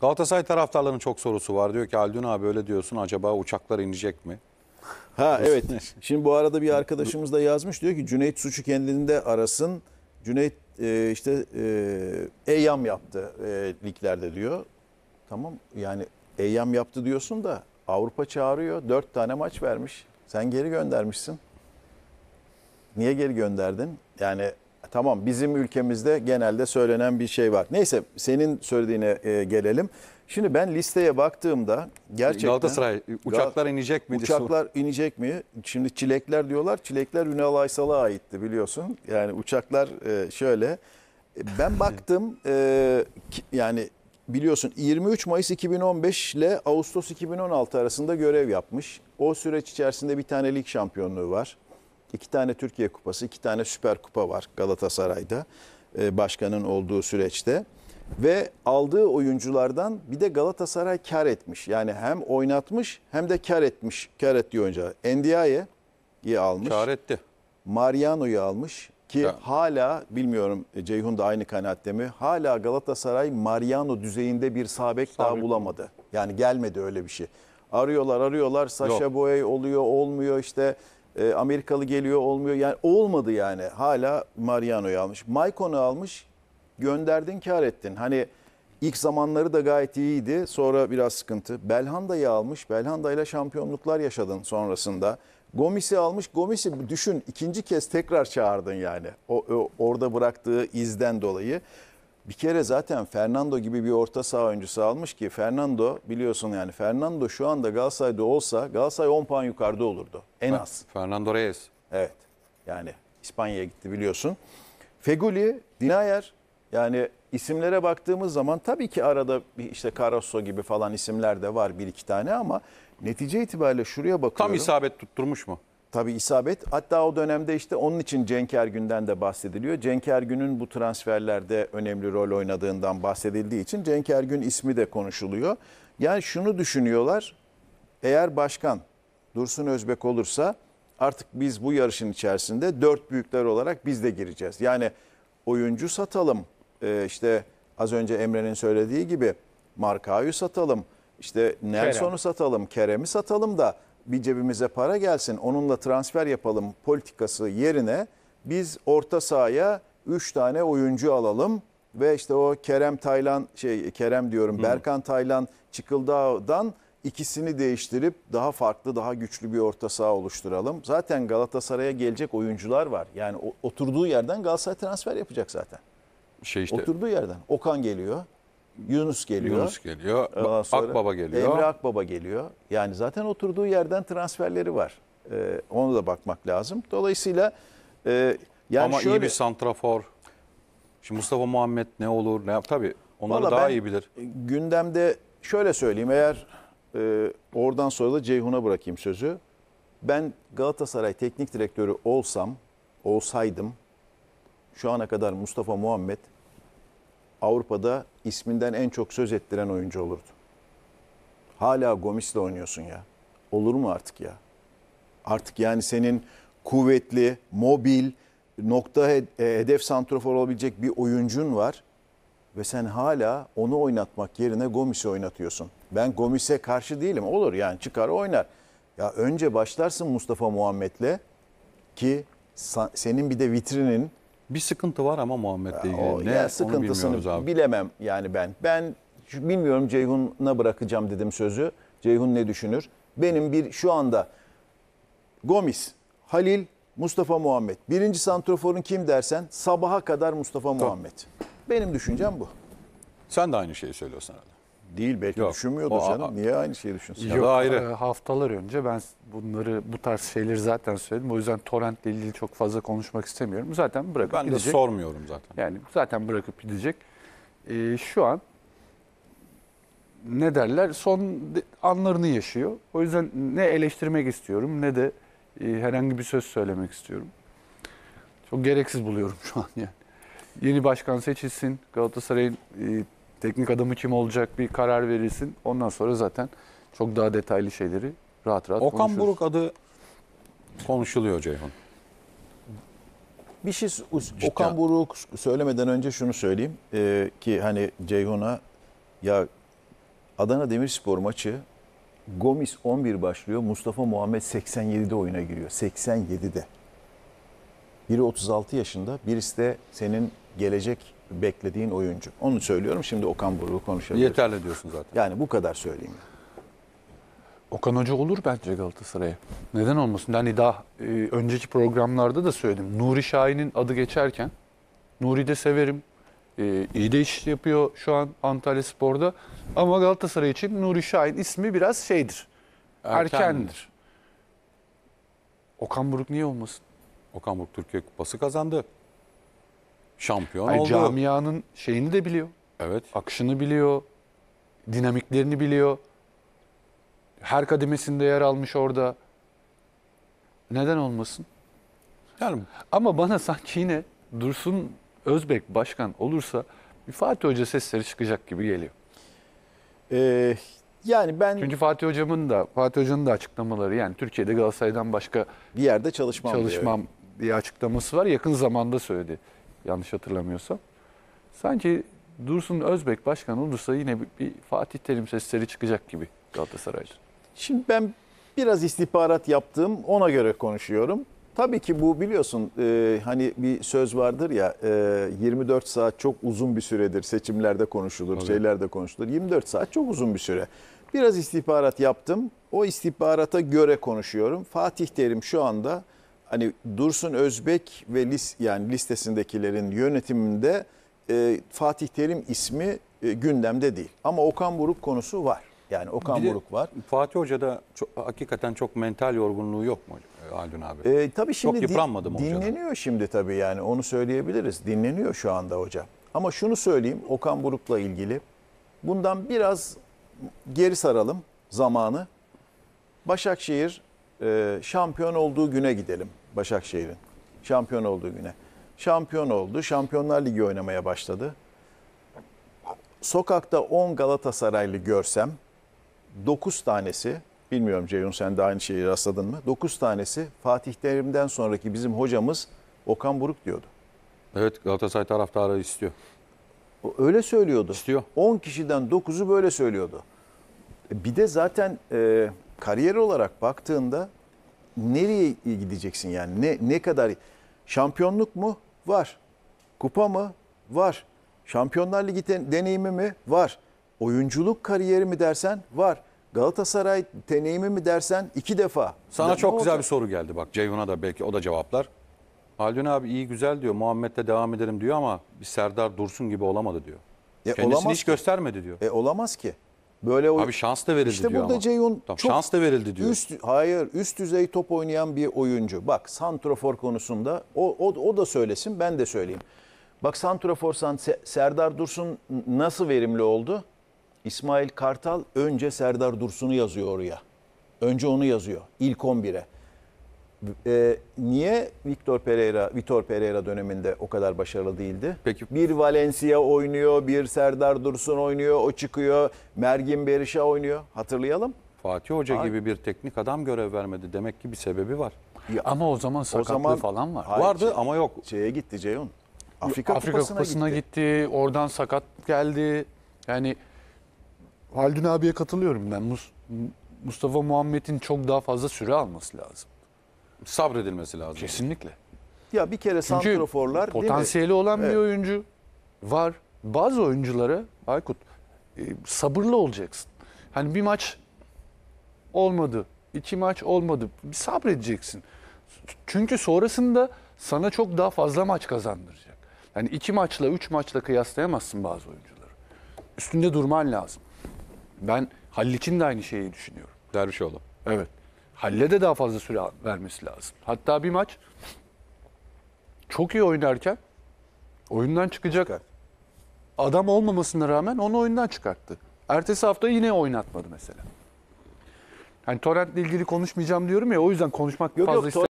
Galatasaray taraftarlarının çok sorusu var. Diyor ki Haldun abi öyle diyorsun acaba uçaklar inecek mi? Ha evet. Şimdi bu arada bir arkadaşımız da yazmış diyor ki Cüneyt suçu kendinde arasın. Cüneyt e, işte e, eyyam yaptı e, liglerde diyor. Tamam yani eyyam yaptı diyorsun da Avrupa çağırıyor. Dört tane maç vermiş. Sen geri göndermişsin. Niye geri gönderdin? Yani Tamam bizim ülkemizde genelde söylenen bir şey var. Neyse senin söylediğine e, gelelim. Şimdi ben listeye baktığımda gerçekten... Galatasaray uçaklar inecek mi? Uçaklar inecek mi? Şimdi çilekler diyorlar. Çilekler Ünal Aysal'a aitti biliyorsun. Yani uçaklar e, şöyle. Ben baktım e, yani biliyorsun 23 Mayıs 2015 ile Ağustos 2016 arasında görev yapmış. O süreç içerisinde bir tane lig şampiyonluğu var. İki tane Türkiye Kupası, iki tane Süper Kupa var Galatasaray'da e, başkanın olduğu süreçte. Ve aldığı oyunculardan bir de Galatasaray kar etmiş. Yani hem oynatmış hem de kar etmiş. Kar ettiği oyuncular. Endiaye'yi almış. Kar etti. Mariano'yu almış ki ya. hala bilmiyorum e, Ceyhun da aynı kanaatte mi? Hala Galatasaray Mariano düzeyinde bir sabek daha bulamadı. Yani gelmedi öyle bir şey. Arıyorlar arıyorlar Saşa Boey oluyor olmuyor işte e, Amerikalı geliyor olmuyor. Yani olmadı yani. Hala Mariano'yu almış. Maicon'u almış. Gönderdin kar ettin. Hani ilk zamanları da gayet iyiydi. Sonra biraz sıkıntı. Belhanda'yı almış. Belhanda'yla şampiyonluklar yaşadın sonrasında. Gomis'i almış. Gomis'i düşün ikinci kez tekrar çağırdın yani. O, o orada bıraktığı izden dolayı. Bir kere zaten Fernando gibi bir orta saha oyuncusu almış ki Fernando biliyorsun yani Fernando şu anda Galatasaray'da olsa Galatasaray 10 puan yukarıda olurdu. En az. Fernando Reyes. Evet. Yani İspanya'ya gitti biliyorsun. Feguli, Dinayer yani isimlere baktığımız zaman tabii ki arada işte Carasso gibi falan isimler de var bir iki tane ama netice itibariyle şuraya bakıyorum. Tam isabet tutturmuş mu? Tabii isabet. Hatta o dönemde işte onun için Cenk Ergün'den de bahsediliyor. Cenk Ergün'ün bu transferlerde önemli rol oynadığından bahsedildiği için Cenk Ergün ismi de konuşuluyor. Yani şunu düşünüyorlar. Eğer başkan Dursun Özbek olursa artık biz bu yarışın içerisinde dört büyükler olarak biz de gireceğiz. Yani oyuncu satalım ee, işte az önce Emre'nin söylediği gibi Marka'yı satalım işte Nelson'u Kerem. satalım Kerem'i satalım da bir cebimize para gelsin onunla transfer yapalım politikası yerine biz orta sahaya 3 tane oyuncu alalım ve işte o Kerem Taylan şey Kerem diyorum Hı. Berkan Taylan Çıkıldağ'dan ikisini değiştirip daha farklı, daha güçlü bir orta saha oluşturalım. Zaten Galatasaray'a gelecek oyuncular var. Yani oturduğu yerden Galatasaray transfer yapacak zaten. Şey işte, oturduğu yerden. Okan geliyor. Yunus geliyor. Yunus geliyor. sonra Akbaba geliyor. Emre Akbaba geliyor. Yani zaten oturduğu yerden transferleri var. Ee, ona da bakmak lazım. Dolayısıyla e, yani Ama şöyle, iyi bir santrafor. Şimdi Mustafa Muhammed ne olur ne yap? Tabii onları daha iyi bilir. Gündemde şöyle söyleyeyim eğer e, oradan sonra da Ceyhun'a bırakayım sözü. Ben Galatasaray teknik direktörü olsam, olsaydım şu ana kadar Mustafa Muhammed Avrupa'da isminden en çok söz ettiren oyuncu olurdu. Hala Gomis'le oynuyorsun ya. Olur mu artık ya? Artık yani senin kuvvetli, mobil, nokta e, hedef santrofor olabilecek bir oyuncun var ve sen hala onu oynatmak yerine Gomis'i oynatıyorsun. Ben Gomis'e karşı değilim. Olur yani çıkar oynar. Ya önce başlarsın Mustafa Muhammed'le ki senin bir de vitrinin bir sıkıntı var ama Muhammed'le ilgili ne ya sıkıntısını abi. bilemem yani ben. Ben bilmiyorum Ceyhun'a bırakacağım dedim sözü. Ceyhun ne düşünür? Benim bir şu anda Gomis, Halil, Mustafa Muhammed. Birinci santroforun kim dersen sabaha kadar Mustafa Muhammed. Benim düşüncem bu. Sen de aynı şeyi söylüyorsun herhalde. Değil belki Yok, düşünmüyordur o- canım. Niye aynı şeyi düşünsün? Yok, ayrı. E, haftalar önce ben bunları bu tarz şeyleri zaten söyledim. O yüzden torrent ilgili çok fazla konuşmak istemiyorum. Zaten bırakıp Ben de sormuyorum zaten. Yani zaten bırakıp gidecek. E, şu an ne derler son anlarını yaşıyor. O yüzden ne eleştirmek istiyorum ne de e, herhangi bir söz söylemek istiyorum. Çok gereksiz buluyorum şu an yani. Yeni başkan seçilsin. Galatasaray'ın e, teknik adamı kim olacak bir karar verilsin. Ondan sonra zaten çok daha detaylı şeyleri rahat rahat Okan konuşuruz. Buruk adı konuşuluyor Ceyhun. Bir şey Cidden. Okan Buruk söylemeden önce şunu söyleyeyim ee, ki hani Ceyhun'a ya Adana Demirspor maçı Gomis 11 başlıyor. Mustafa Muhammed 87'de oyuna giriyor. 87'de. Biri 36 yaşında, birisi de senin gelecek beklediğin oyuncu. Onu söylüyorum. Şimdi Okan Buruk'u konuşabiliriz. Yeterli diyorsun zaten. Yani bu kadar söyleyeyim. Okan Hoca olur bence Galatasaray'a. Neden olmasın? Hani daha e, önceki programlarda da söyledim. Nuri Şahin'in adı geçerken Nuri de severim. E, iyi de iş yapıyor şu an Antalya Spor'da. Ama Galatasaray için Nuri Şahin ismi biraz şeydir. Erkendir. Erkendir. Okan Buruk niye olmasın? Okan Buruk Türkiye Kupası kazandı şampiyon Ay oldu. Camianın şeyini de biliyor. Evet. Akışını biliyor. Dinamiklerini biliyor. Her kademesinde yer almış orada. Neden olmasın? Yani ama bana sanki yine Dursun Özbek başkan olursa bir Fatih Hoca sesleri çıkacak gibi geliyor. Ee, yani ben Çünkü Fatih hocamın da Fatih hocanın da açıklamaları yani Türkiye'de Galatasaray'dan başka bir yerde çalışmam çalışmam diyor. diye açıklaması var. Yakın zamanda söyledi yanlış hatırlamıyorsam. Sanki Dursun Özbek başkan olursa yine bir, bir Fatih Terim sesleri çıkacak gibi Galatasaray'da. Şimdi ben biraz istihbarat yaptım ona göre konuşuyorum. Tabii ki bu biliyorsun e, hani bir söz vardır ya e, 24 saat çok uzun bir süredir seçimlerde konuşulur, Tabii. şeylerde konuşulur. 24 saat çok uzun bir süre. Biraz istihbarat yaptım. O istihbarata göre konuşuyorum. Fatih Terim şu anda hani Dursun Özbek ve list yani listesindekilerin yönetiminde e, Fatih Terim ismi e, gündemde değil. Ama Okan Buruk konusu var. Yani Okan Buruk var. Fatih Hoca'da çok, hakikaten çok mental yorgunluğu yok mu Haldun abi? E, tabii şimdi çok yıpranmadım din, Dinleniyor hocam. şimdi tabii yani onu söyleyebiliriz. Dinleniyor şu anda hocam. Ama şunu söyleyeyim Okan Buruk'la ilgili. Bundan biraz geri saralım zamanı. Başakşehir e, şampiyon olduğu güne gidelim Başakşehir'in. Şampiyon olduğu güne. Şampiyon oldu. Şampiyonlar Ligi oynamaya başladı. Sokakta 10 Galatasaraylı görsem 9 tanesi bilmiyorum Ceyhun sen de aynı şeyi rastladın mı? 9 tanesi Fatih Terim'den sonraki bizim hocamız Okan Buruk diyordu. Evet Galatasaray taraftarı istiyor. Öyle söylüyordu. İstiyor. 10 kişiden 9'u böyle söylüyordu. E, bir de zaten e, kariyer olarak baktığında nereye gideceksin yani? Ne ne kadar şampiyonluk mu? Var. Kupa mı? Var. Şampiyonlar Ligi deneyimi mi? Var. Oyunculuk kariyeri mi dersen? Var. Galatasaray deneyimi mi dersen iki defa. Sana ne, çok ne güzel bir soru geldi bak. Ceyhun'a da belki o da cevaplar. Haldun abi iyi güzel diyor. Muhammed'le devam ederim diyor ama bir Serdar Dursun gibi olamadı diyor. E, Kendisini hiç ki. göstermedi diyor. E olamaz ki. Böyle oyun... Abi şans da verildi İşte diyor burada ama. Ceyhun tamam, çok şans da verildi diyor. Üst, hayır üst düzey top oynayan bir oyuncu. Bak Santrofor konusunda o, o, o da söylesin ben de söyleyeyim. Bak Santrofor Serdar Dursun nasıl verimli oldu? İsmail Kartal önce Serdar Dursun'u yazıyor oraya. Önce onu yazıyor ilk 11'e. E, niye Victor Pereira, Vitor Pereira döneminde o kadar başarılı değildi? Peki. Bir Valencia oynuyor, bir Serdar Dursun oynuyor, o çıkıyor. Mergin Berişa oynuyor. Hatırlayalım. Fatih Hoca Abi. gibi bir teknik adam görev vermedi. Demek ki bir sebebi var. Ya, ama o zaman sakatlığı zaman, falan var. Hayır, Vardı şey- ama yok. Şeye gitti Ceyhun. Afrika, Afrika Kupası'na, Kupası'na gitti. gitti. Oradan sakat geldi. Yani Haldun abiye katılıyorum ben. Mustafa Muhammed'in çok daha fazla süre alması lazım sabredilmesi lazım. Kesinlikle. Ya bir kere Çünkü santroforlar potansiyeli olan evet. bir oyuncu var. Bazı oyunculara Aykut e, sabırlı olacaksın. Hani bir maç olmadı, iki maç olmadı. Bir sabredeceksin. Çünkü sonrasında sana çok daha fazla maç kazandıracak. Yani iki maçla, üç maçla kıyaslayamazsın bazı oyuncuları. Üstünde durman lazım. Ben Halil için de aynı şeyi düşünüyorum. Dervişoğlu. Evet. Halle de daha fazla süre vermesi lazım. Hatta bir maç çok iyi oynarken oyundan çıkacak Çıkar. adam olmamasına rağmen onu oyundan çıkarttı. Ertesi hafta yine oynatmadı mesela. Hani Torrent'le ilgili konuşmayacağım diyorum ya o yüzden konuşmak yok, fazla yok,